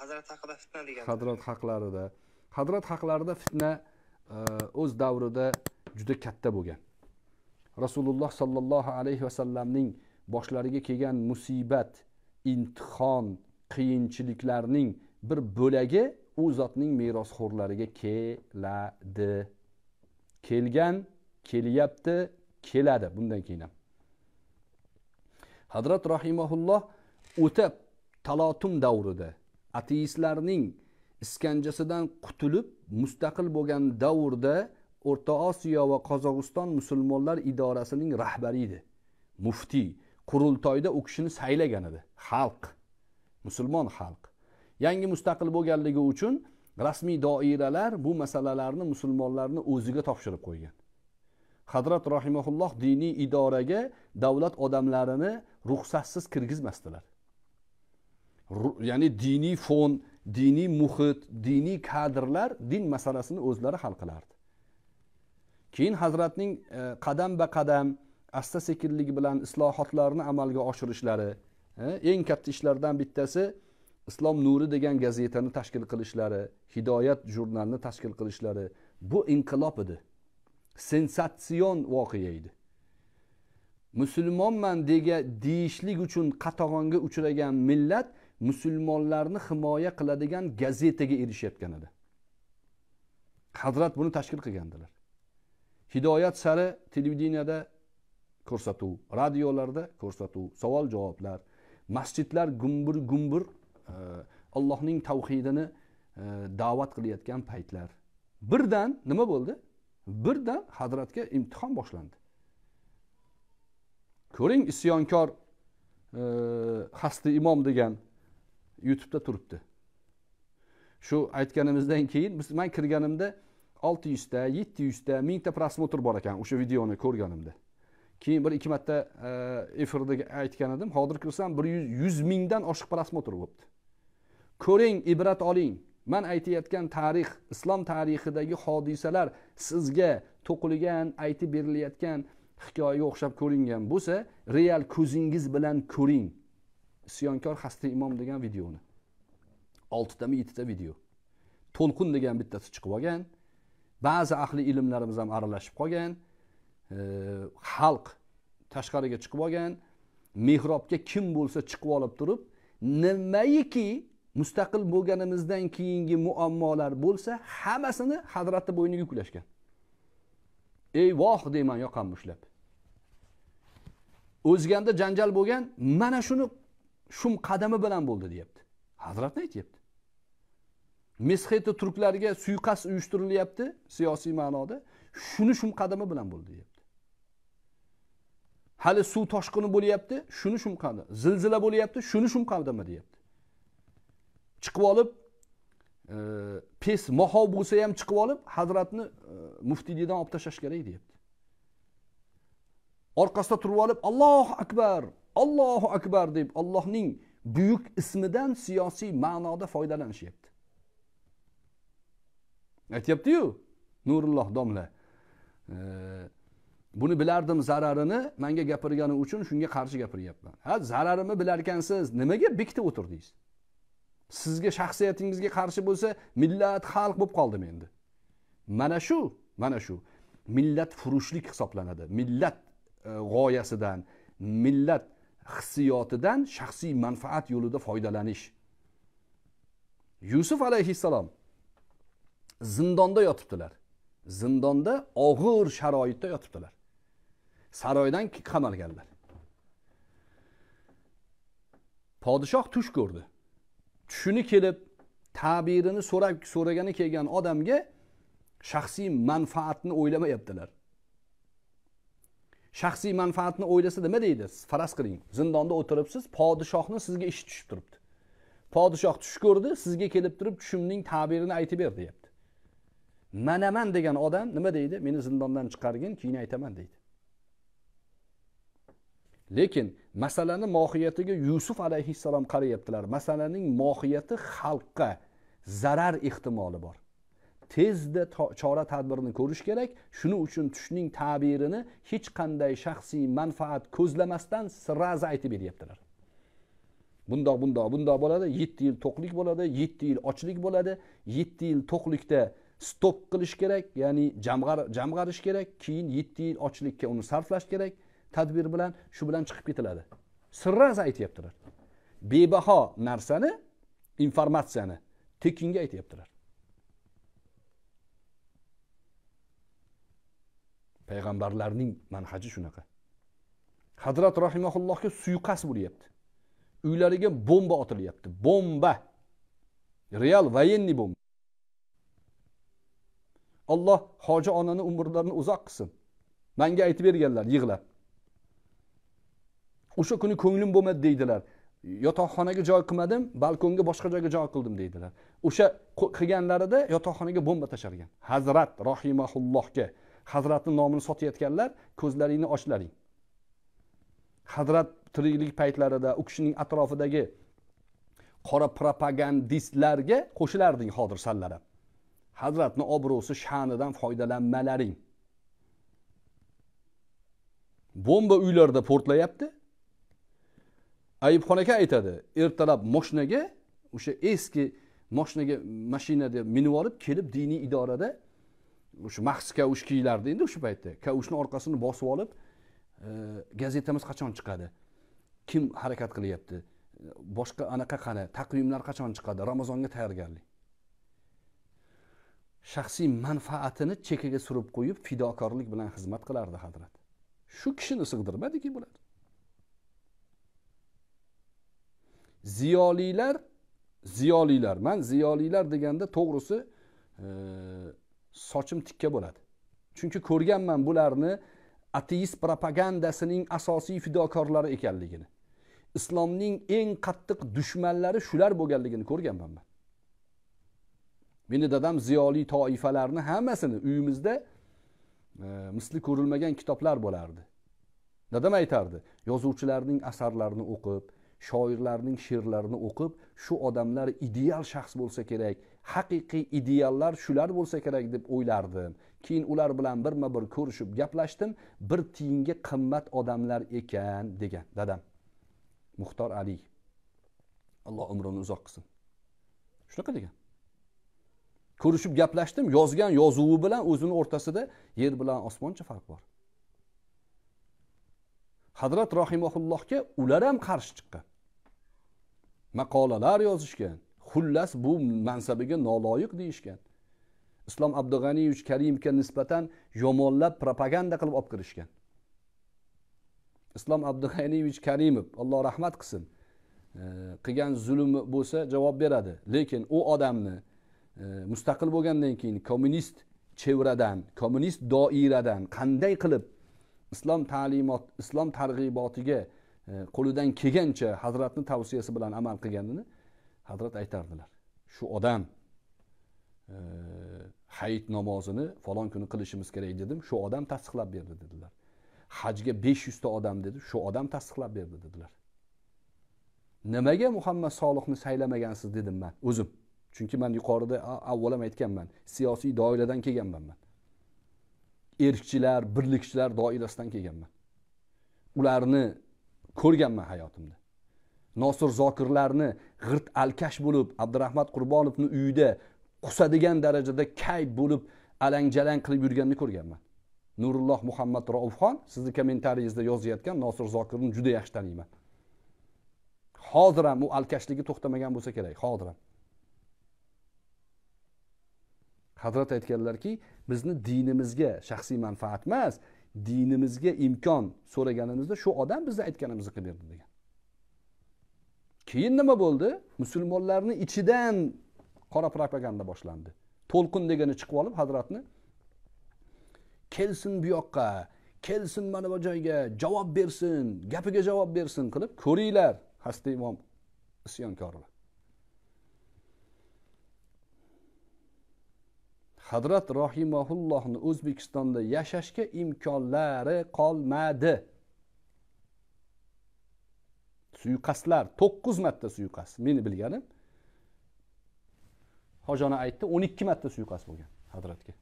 hazrat haqida fitna degan qadrat haqlarida qadrat haqlarida fitna e, o'z davrida juda katta bo'lgan rasululloh sollallohu alayhi vasallamning boshlariga kelgan musibat imtihon qiyinchiliklarning bir bo'lagi u zotning merosxo'rlariga keladi kelgan kelyapti keladi bundan keyin ham hazrat rahimaulloh o'ta talotum davrida ateistlarning iskanjasidan qutulib mustaqil bo'lgan davrda o'rta osiyo va qozog'iston musulmonlar idorasining rahbari edi muftiy qurultoyda u kishini saylagan edi xalq musulmon xalq yangi mustaqil bo'lganligi uchun rasmiy doiralar bu masalalarni musulmonlarni o'ziga topshirib qo'ygan hazrat rohimaulloh diniy idoraga davlat odamlarini ruxsatsiz kirgizmasdilar ya'ni diniy fon diniy muhit diniy kadrlar din masalasini o'zlari hal qilardi keyin hazratning e, qadam ba qadam asta sekinligi bilan islohotlarni amalga oshirishlari e, eng katta ishlardan bittasi islom nuri degan gazetani tashkil qilishlari hidoyat jurnalini tashkil qilishlari bu inqilob edi sensatsion voqea edi musulmonman dega deyishlik uchun qatag'onga uchragan millat musulmonlarni himoya qiladigan gazetaga erishayotgan edi hazrat buni tashkil qilgandilar hidoyat sari televideniyada ko'rsatuv radiolarda ko'rsatuv savol javoblar masjidlar gumbur gumbur e, allohning tavhidini e, da'vat qilayotgan paytlar birdan nima bo'ldi birdan hazratga imtihon boshlandi ko'ring isyonkor e, hasti imom degan youtubeda turibdi shu aytganimizdan keyin biz man kirganimda olti yuzta yetti yuzta mingta prosmotr bor ekan o'sha videoni ko'rganimda keyin bir ikki marta e, efirda aytgan edim hozir kirsam bir yuz yuz mingdan oshiq prosmotr bo'libdi ko'ring ibrat oling man aytayotgan tarix islom tarixidagi hodisalar sizga to'qilgan aytib berilayotgan hikoyaga o'xshab ko'ringan bo'lsa real ko'zingiz bilan ko'ring isyonkor xasta imom degan videoni oltitami yettita video to'lqin degan bittasi chiqib olgan ba'zi ahli ilmlarimiz ham aralashib qolgan xalq tashqariga chiqib olgan mehrobga kim bo'lsa chiqib olib turib nimaiki mustaqil bo'lganimizdan keyingi muammolar bo'lsa hammasini hazratni bo'yniga yuklashgan ey voh deyman yoqamni ushlab o'zganda janjal bo'lgan mana shuni shum qadami bilan bo'ldi deyapti hazratni aytyapti mesxeti turklarga suiqasd uyushtirilyapti siyosiy ma'noda shuni shum qadami bilan bo'ldi deyapti hali suv toshqini bo'lyapti shuni shum qadam zilzila bo'lyapti shuni shum qadami deyapti chiqib olib e, pes mahov bo'lsa ham chiqib olib hazratni e, muftiydan olib tashlash kerak deyapti orqasida turib olib allohu akbar allohu akbar deb allohning buyuk ismidan siyosiy ma'noda foydalanishyapti aytyaptiyu nurulloh domla e, buni bilardim zararini manga gapirgani uchun shunga qarshi gapiryapman ha zararimni bilarkansiz nimaga bekitib o'tirdingiz sizga shaxsiyatingizga qarshi bo'lsa millat xalq bo'lib qoldim endi mana shu mana shu millat furushlik hisoblanadi millat e, g'oyasidan millat hissiyotidan shaxsiy manfaat yo'lida foydalanish yusuf alayhissalom zindonda yotibdilar zindonda og'ir sharoitda yotibdilar saroydan qamalganlar podshoh tush ko'rdi tushini kelib tabirini so'rab so'ragani kelgan odamga shaxsiy manfaatni o'ylamayaptilar shaxsiy manfaatni o'ylasa nima deydi faraz qiling zindonda o'tiribsiz podshohni sizga ishi tushib turibdi podshoh tush ko'rdi sizga kelib turib tushimning tabirini aytib ber deyapti manaman degan odam nima deydi meni zindondan chiqargin keyin aytaman deydi lekin masalani mohiyatiga yusuf alayhissalom qarayaptilar masalaning mohiyati xalqqa zarar ehtimoli bor tezda chora tadbirni ko'rish kerak shuning uchun tushning tabirini hech qanday shaxsiy manfaat ko'zlamasdan srazi aytib beryaptilar bundoq bundoq bundoq bo'ladi yetti yil to'qlik bo'ladi yetti yil ochlik bo'ladi yetti yil to'qlikda stop qilish kerak ya'ni jamg'arish kerak keyin yetti yil ochlikka uni sarflash kerak tadbir bilan shu bilan chiqib ketiladi sirraz aytyaptilar bebaho narsani informatsiyani tekinga aytyaptilar payg'ambarlarning manhaji shunaqa hazrat rahimaullohga suiqasd bo'lyapti uylariga bomba otilyapti bomba real военный bomba alloh hoji onani umrlarini uzoq qilsin manga aytib berganlar yig'lab o'sha kuni ko'nglim bo'lmadi deydilar yotoqxonaga joy qilmadim balkonga boshqa joyga joy qildim deydilar o'sha qilganlarida yotoqxonaga bomba tashlagan hazrat rohimaullohga hazratni nomini sotayotganlar ko'zlaringni ochlaring hazrat tiriklik paytlarida u kishining atrofidagi qora propagandistlarga qo'shilarding hozir sanlar ham hazratni obro'si sha'nidan foydalanmalaring bomba uylarda portlayapti ayibxon aka aytadi ertalab moshinaga o'sha eski moshinaga mashinada minib olib kelib diniy idorada o'sha maxs kavush kiyilardi endi o'sha paytda kavushni orqasini bosib olib e, gazetamiz qachon chiqadi kim harakat qilyapti boshqa anaqa qani taqvimlar qachon chiqadi ramazonga tayyorgarlik shaxsiy manfaatini chekkaga surib qo'yib fidokorlik bilan xizmat qilardi hazrat shu kishini sig'dirmadiki bular ziyolilar ziyolilar man ziyolilar deganda to'g'risi e, sochim tikka bo'ladi chunki ko'rganman bularni ateist propagandasining asosiy fidokorlari ekanligini islomning eng qattiq dushmanlari shular bo'lganligini ko'rganman man meni dadam ziyoli toifalarni hammasini uyimizda e, misli ko'rilmagan kitoblar bo'lardi dadam aytardi yozuvchilarning asarlarini o'qib shoirlarning she'rlarini o'qib shu odamlar ideal shaxs bo'lsa kerak haqiqiy ideallar shular bo'lsa kerak deb o'ylardim keyin ular bilan birma bir ko'rishib gaplashdim bir tiyinga qimmat odamlar ekan degan dadam muxtor ali alloh umrini uzoq qilsin shunaqa degan ko'rishib gaplashdim yozgan yozuvi bilan o'zini o'rtasida yer bilan osmoncha farq bor hazrat rohimaullohga ular ham qarshi chiqqan maqolalar yozishgan xullas bu mansabiga noloyiq deyishgan islom abdug'aniyevich karimovga nisbatan yomonlab propaganda qilib olib kirishgan islom abdug'aniyevich karimov alloh rahmat qilsin e, qilgan e, zulmi bo'lsa javob beradi lekin u odamni e, mustaqil bo'lgandan keyin kommunist chevradan kommunist doiradan qanday qilib islom ta'limot islom targ'ibotiga E, qo'lidan kelgancha hazratni tavsiyasi bilan amal qilganini hazrat aytardilar shu odam e, hayit namozini falon kuni qilishimiz kerak dedim shu odam tasdiqlab berdi dedilar hajga besh yuzta odam dedi shu odam tasdiqlab berdi dedilar nimaga muhammad solihni saylamagansiz dedim man o'zim chunki man yuqorida avval ham aytganman siyosiy doiradan kelganman man erkchilar birlikchilar doirasidan kelganman ularni ko'rganman hayotimda nosir zokirlarni g'irt alkash bo'lib abdurahmat qurbonovni uyida qusadigan darajada kayb bo'lib alang jalang qilib yurganini ko'rganman nurulloh muhammad raufxon sizni kommentariyingizda yozayotgan nosir zokirni juda yaxshi taniyman hozir ham u alkashligi to'xtamagan bo'lsa kerak hozir ham hazrat aytganlarki bizni dinimizga shaxsiy manfaat emas dinimizga imkon so'raganimizda shu odam bizni aytganimizni qilib berdi degan keyin nima bo'ldi musulmonlarni ichidan qora propaganda boshlandi to'lqin degani chiqib olib hazratni kelsin bu yoqqa kelsin mana bu joyga javob bersin gapiga javob bersin qilib ko'ringlar hasta imom isyonkorlar hazrat rohimaullohni o'zbekistonda yashashga imkonlari qolmadi suiqasdlar to'qqiz marta suiqasd meni bilganim hojona aytdi o'n ikki marta suiqasd bo'lgan hazratga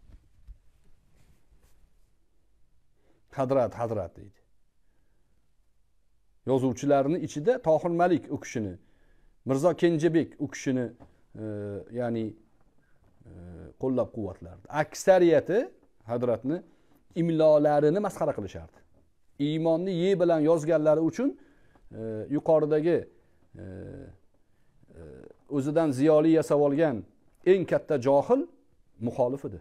hazrat hazrat deydi yozuvchilarni ichida tohir malik u kishini mirzo kenjabek u kishini e, ya'ni e, qo'llab quvvatlardi aksariyati hazratni imlolarini masxara qilishardi iymonni ye bilan yozganlari uchun e, yuqoridagi o'zidan e, e, ziyoli yasab olgan eng katta johil muxolif edi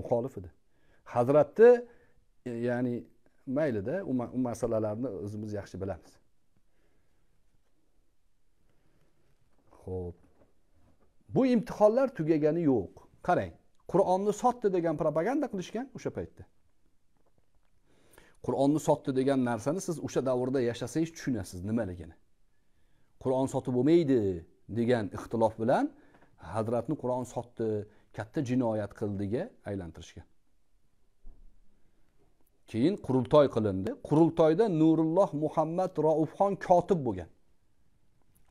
muxolif edi hazratni e, ya'ni maylida u masalalarni o'zimiz yaxshi bilamiz ho'p bu imtihonlar tugagani yo'q qarang qur'onni sotdi degan propaganda qilishgan o'sha paytda qur'onni sotdi degan narsani siz o'sha davrda yashasangiz tushunasiz nimaligini qur'on sotib bo'lmaydi degan ixtilof bilan hazratni qur'on sotdi katta jinoyat qildiga aylantirishgan keyin qurultoy qilindi qurultoyda nurulloh muhammad raufxon kotib bo'lgan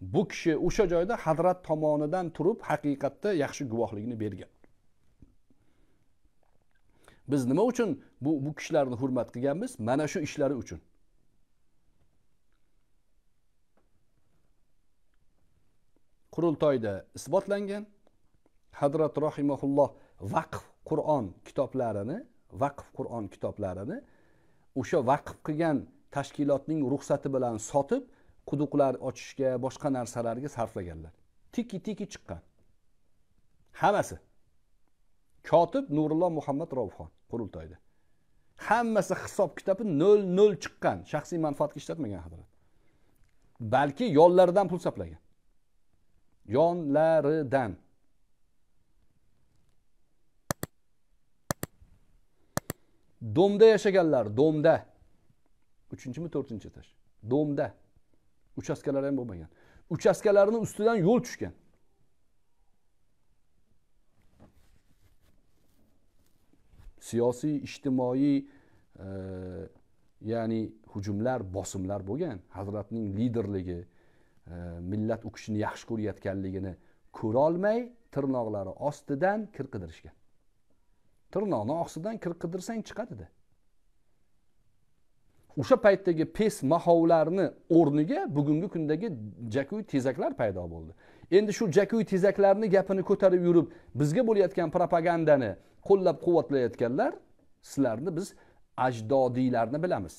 bu kishi o'sha joyda hazrat tomonidan turib haqiqatda yaxshi guvohlikni bergan biz nima uchun bu bu kishilarni hurmat qilganmiz mana shu ishlari uchun qurultoyda isbotlangan hazrat rohimaulloh vaqf qur'on kitoblarini vaqf qur'on kitoblarini o'sha vaqf qilgan tashkilotning ruxsati bilan sotib quduqlar ochishga boshqa narsalarga sarflaganlar tiki tiki chiqqan hammasi kotib nurullo muhammad rovxon qurultoyda hammasi hisob kitobi nol nol chiqqan shaxsiy manfaatga ishlatmagan hazrat balki yonlaridan pul saplagan yonlaridan domda yashaganlar domda uchinchimi to'rtinchi etaj domda uchastkalari ham bo'lmagan uchastkalarini ustidan yo'l tushgan siyosiy ijtimoiy e, ya'ni hujumlar bosimlar bo'lgan hazratning liderligi e, millat u kishini yaxshi ko'rayotganligini ko'rolmay tirnoqlari ostidan kir qidirishgan tirnoqni ostidan kir qidirsang chiqadida o'sha paytdagi pes mahovlarni o'rniga bugungi kundagi jakuy tezaklar paydo bo'ldi endi shu jakuy tezaklarni gapini ko'tarib yurib bizga bo'layotgan propagandani qo'llab quvvatlayotganlar sizlarni biz ajdodiylarni bilamiz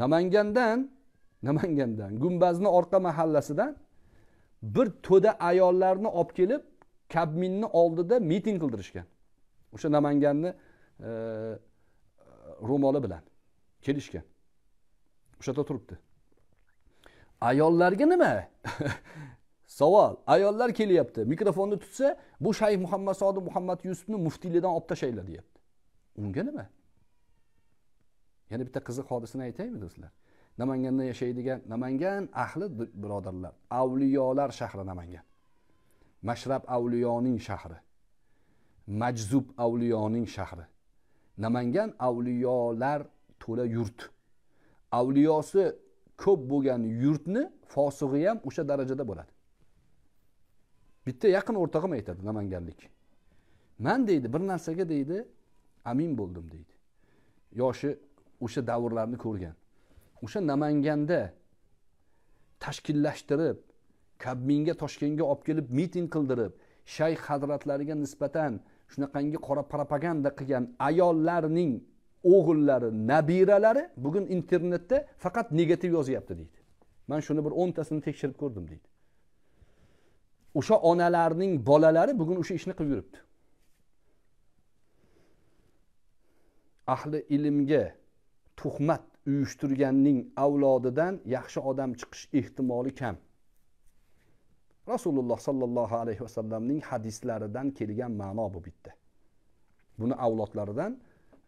namangandan namangandan gumbazni orqa mahallasidan bir to'da ayollarni olib kelib kabminni oldida miting qildirishgan o'sha namanganni E, ro'moli bilan kelishgan o'sha yerda turibdi ayollarga nima savol ayollar kelyapti mikrofonni tutsa bu shayx muhammad sodiq muhammad yusufni muftiylikdan olib tashlanglar deyapti unga nima yana bitta qiziq hodisani aytaymi do'stlar namanganda yashaydigan namangan ahli birodarlar avliyolar shahri namangan mashrab avliyoning shahri majzub avliyoning shahri namangan avliyolar to'la yurt avliyosi ko'p bo'lgan yurtni fosig'i ham o'sha darajada bo'ladi bitta yaqin o'rtog'im aytadi namanganlik man deydi bir narsaga deydi amin bo'ldim deydi yoshi o'sha davrlarni ko'rgan o'sha namanganda tashkillashtirib kabminga toshkentga olib kelib miting qildirib shayx hazratlariga nisbatan shunaqangi qora propaganda qilgan ayollarning o'g'illari nabiralari bugun internetda faqat negativ yozyapti deydi man shuni bir o'ntasini tekshirib ko'rdim deydi o'sha onalarning bolalari bugun o'sha ishni qilib yuribdi ahli ilmga tuhmat uyushtirganning avlodidan yaxshi odam chiqish ehtimoli kam rasululloh sollallohu alayhi vasallamning hadislaridan kelgan ma'no bu bitta buni avlodlaridan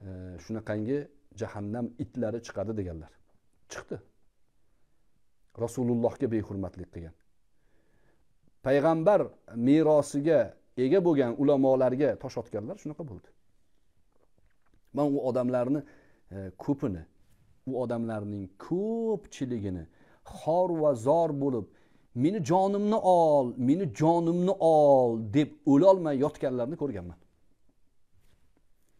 e, shunaqangi jahannam itlari chiqadi deganlar chiqdi rasulullohga behurmatlik qilgan payg'ambar merosiga ega bo'lgan ulamolarga tosh otganlar shunaqa bo'ldi man u odamlarni e, ko'pini u odamlarning ko'pchiligini xor va zor bo'lib meni jonimni ol meni jonimni ol deb o'lolmay yotganlarni ko'rganman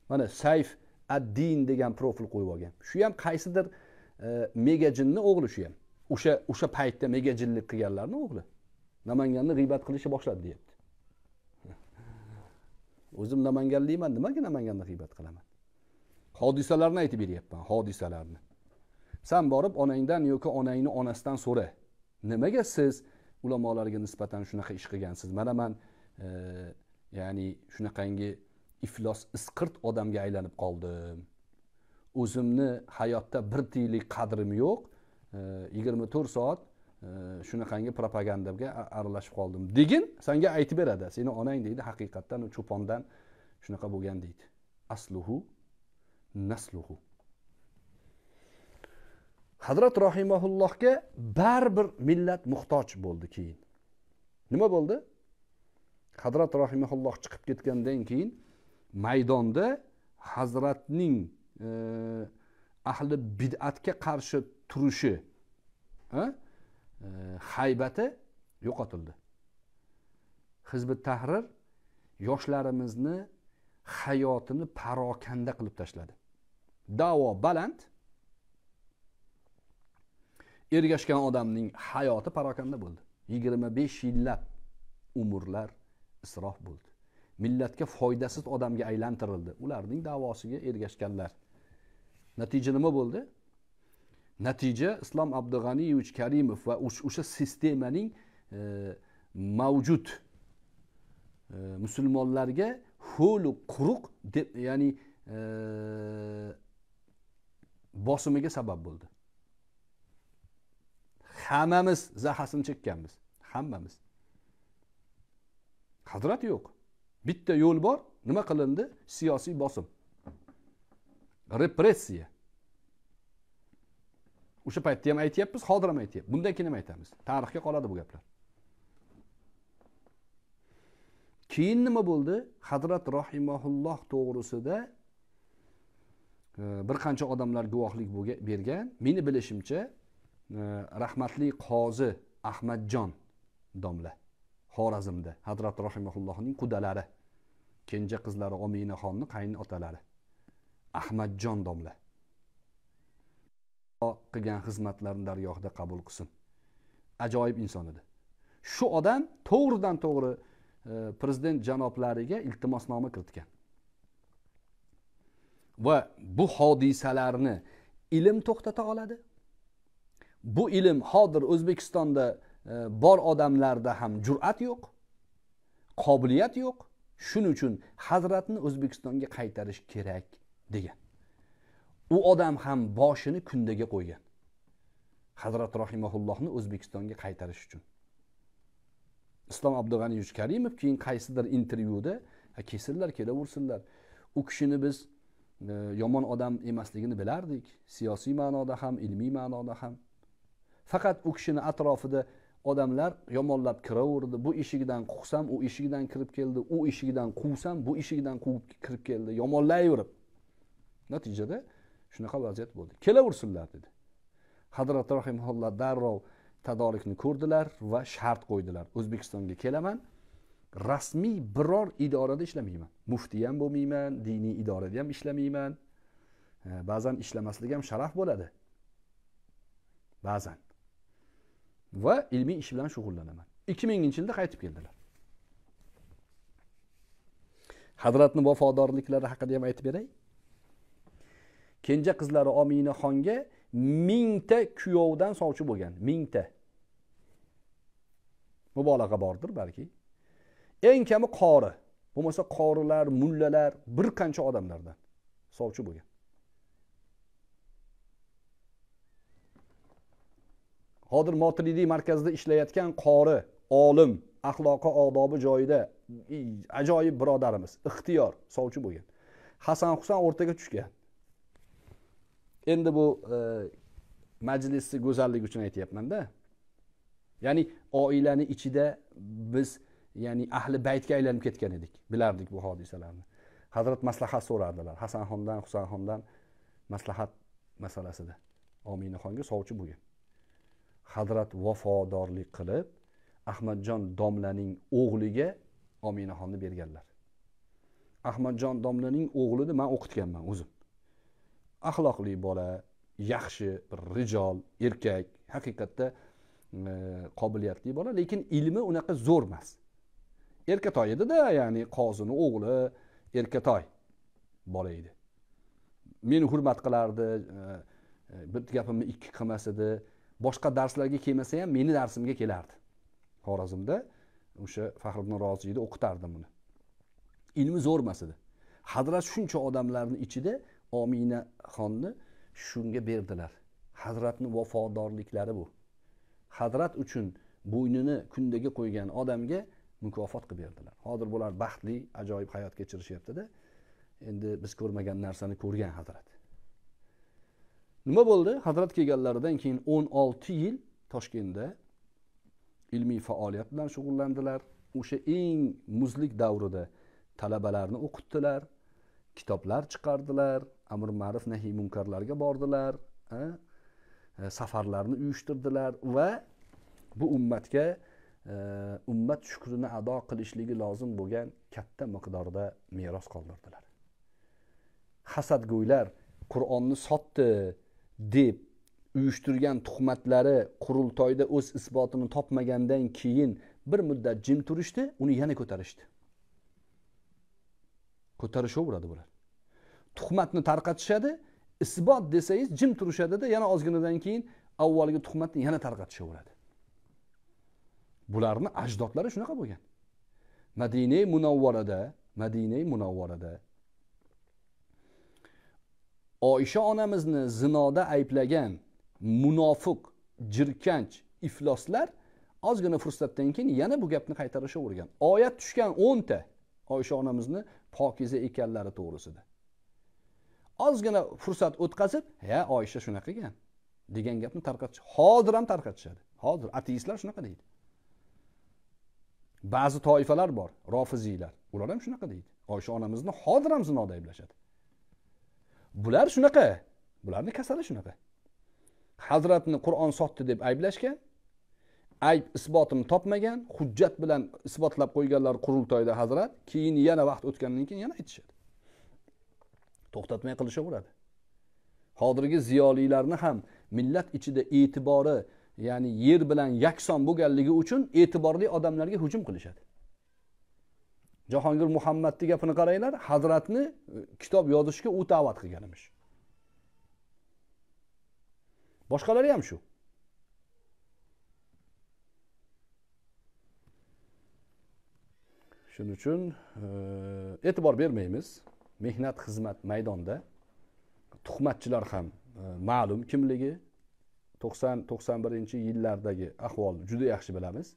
mana sayf addin degan profil qo'yib olgan shu ham qaysidir e, megajinni o'g'li shu ham o'sha o'sha paytda megajinlik qilganlarni o'g'li namanganni g'iybat qilishni boshladi deyapti o'zim namanganlikman nimaga namanganni g'iybat qilaman hodisalarni aytib beryapman hodisalarni san borib onangdan yoki onangni onasidan so'ra nimaga siz ulamolarga nisbatan shunaqa ish qilgansiz mana man e, ya'ni shunaqangi iflos isqirt odamga aylanib qoldim o'zimni hayotda bir tiyinlik qadrim yo'q e, yigirma to'rt soat e, shunaqangi propagandaga aralashib qoldim degin sanga aytib beradi seni onang deydi haqiqatdan cho'pondan shunaqa bo'lgan deydi asluhu nasluhu hazrat rohimaullohga baribir millat muhtoj bo'ldi keyin nima bo'ldi hazrat rohimaulloh chiqib ketgandan keyin maydonda hazratning e, ahli bid'atga qarshi turishi e, haybati yo'qotildi hizbi tahrir yoshlarimizni hayotini parokanda qilib tashladi davo baland ergashgan odamning hayoti parokanda bo'ldi yigirma besh yillab umrlar isrof bo'ldi millatga foydasiz odamga aylantirildi ularning davosiga ergashganlar natija nima bo'ldi natija islom abdug'aniyevich karimov va o'sha sistemaning e, mavjud e, musulmonlarga ho'lu quruq deb ya'ni e, bosimiga sabab bo'ldi hammamiz zahasini chekkanmiz hammamiz qadrat yo'q bitta yo'l bor nima qilindi siyosiy bosim repressiya o'sha paytda ham aytyapmiz hozir ham aytyapmiz bundan keyin ham aytamiz tarixga qoladi bu gaplar keyin nima bo'ldi hazrat rohimaulloh to'g'risida e, bir qancha odamlar guvohlik bergan meni bilishimcha Э, rahmatli qozi ahmadjon domla xorazmda hadrat rohimaullohning qudalari kenja qizlari ominaxonni otalari ahmadjon domla qilgan xizmatlarini dargohida qabul qilsin ajoyib inson edi shu odam to'g'ridan to'g'ri e, prezident janoblariga iltimosnoma kiritgan va bu hodisalarni ilm to'xtata oladi bu ilm hozir o'zbekistonda e, bor odamlarda ham jur'at yo'q qobiliyat yo'q shuning uchun hazratni o'zbekistonga qaytarish kerak degan u odam ham boshini kundaga qo'ygan hazrat rohimaullohni o'zbekistonga qaytarish uchun islom abdug'aniyevich karimov keyin qaysidir intervyuda kelsinlar kelaversinlar u kishini biz e, yomon odam emasligini bilardik siyosiy ma'noda ham ilmiy ma'noda ham faqat u kishini atrofida odamlar yomonlab kiraverdi bu eshigidan quvsam u eshigidan kirib keldi u eshigidan quvsam bu eshigidan quvib kirib keldi yomonlayverib natijada shunaqa vaziyat bo'ldi kelaversinlar dedi hazrat rahimulloh darrov tadorikni ko'rdilar va shart qo'ydilar o'zbekistonga kelaman rasmiy biror idorada ishlamayman muftiy ham bo'lmayman diniy idorada ham ishlamayman ba'zan ishlamaslik ham sharaf bo'ladi ba'zan va ilmiy ish bilan shug'ullanaman ikki minginchi yilda qaytib keldilar hazratni vafodorliklari haqida ham aytib beray kenja qizlari ominaxonga mingta kuyovdan sovchi bo'lgan mingta mubolag'a bordir balki eng kami qori bo'lmasa qorilar mullalar bir qancha odamlardan sovchi bo'lgan hozir moturidiy markazida ishlayotgan qori olim axloqi odobi joyida ajoyib birodarimiz ixtiyor sovchi bo'lgan hasan husan o'rtaga tushgan endi bu e, majlisni go'zalligi uchun aytyapmanda ya'ni oilani ichida biz ya'ni ahli baytga aylanib ketgan edik bilardik bu hodisalarni hazrat maslahat so'rardilar hasanxondan husanxondan maslahat masalasida ominaxonga sovchi bo'lgan hazrat vafodorlik qilib ahmadjon domlaning o'g'liga ominaxonni berganlar ahmadjon domlaning o'g'lini man o'qitganman o'zim axloqli bola yaxshi bir rijol erkak haqiqatda e, qobiliyatli bola lekin ilmi unaqa zo'r emas erkatoy edida ya'ni qozini o'g'li erkatoy bola edi meni hurmat qilardi e, e, bir gapimni ikki qilmas edi boshqa darslarga kelmasa ham meni darsimga kelardi xorazmda o'sha faxriddin roziyni o'qitardim uni ilmi zo'r emas edi hazrat shuncha odamlarni ichida omina xonni shunga berdilar hazratni vafodorliklari bu hazrat uchun bo'ynini kundaga qo'ygan odamga mukofot qilib berdilar hozir bular baxtli ajoyib hayot kechirishyaptida endi biz ko'rmagan narsani ko'rgan hazrat nima bo'ldi hazrat kelganlaridan keyin o'n olti yil toshkentda ilmiy faoliyat bilan shug'ullandilar o'sha eng muzlik davrida talabalarni o'qitdilar kitoblar chiqardilar amr ma'ruf nahiy munkarlarga bordilar e, safarlarni uyushtirdilar va bu ummatga e, ummat shukrini ado qilishligi lozim bo'lgan katta miqdorda meros qoldirdilar hasadgo'ylar qur'onni sotdi deb uyushtirgan tuhmatlari qurultoyda o'z isbotini topmagandan keyin bir muddat jim turishdi uni yana ko'tarishdi ko'tarishaveradi bular tuhmatni tarqatishadi isbot desangiz jim turishadida yana ozginadan keyin avvalgi tuhmatni yana tarqatishaveradi bularni ajdodlari shunaqa bo'lgan madinai munavvarada madinai munavvarada oysha onamizni zinoda ayblagan munofiq jirkanch ifloslar ozgina fursatdan keyin yana bu gapni qaytarishavergan oyat tushgan o'nta oysha onamizni pokiza ekanlari to'g'risida ozgina fursat o'tkazib ha oysha shunaqa ekan degan gapni tarqatish hozir ham tarqatishadi hozir ateistlar shunaqa deydi ba'zi toifalar bor rofiziylar ular ham shunaqa deydi oysha onamizni hozir ham zinoda ayblashadi bular shunaqa bularni kasali shunaqa hazratni qur'on sotdi deb ayblashgan ayb isbotini topmagan hujjat bilan isbotlab qo'yganlar qurultoyda hazrat keyin yana vaqt o'tgandan keyin yana aytishadi to'xtatmay qilishaveradi hozirgi ziyolilarni ham millat ichida e'tibori ya'ni yer bilan yakson bo'lganligi uchun e'tiborli odamlarga hujum qilishadi jahongir muhammadni gapini qaranglar hazratni e, kitob yozishga u da'vat qilgan emish boshqalari ham shu shuning uchun e, e'tibor bermaymiz mehnat xizmat maydonda tuhmatchilar ham e, ma'lum kimligi to'qson to'qson birinchi yillardagi ahvolni juda yaxshi bilamiz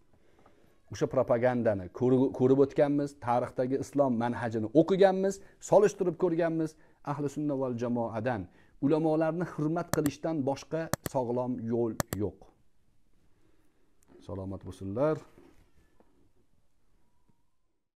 o'sha propagandani ko'rib o'tganmiz tarixdagi islom manhajini o'qiganmiz solishtirib ko'rganmiz ahli sunna val jamoadan ulamolarni hurmat qilishdan boshqa sog'lom yo'l yo'q salomat bo'lsinlar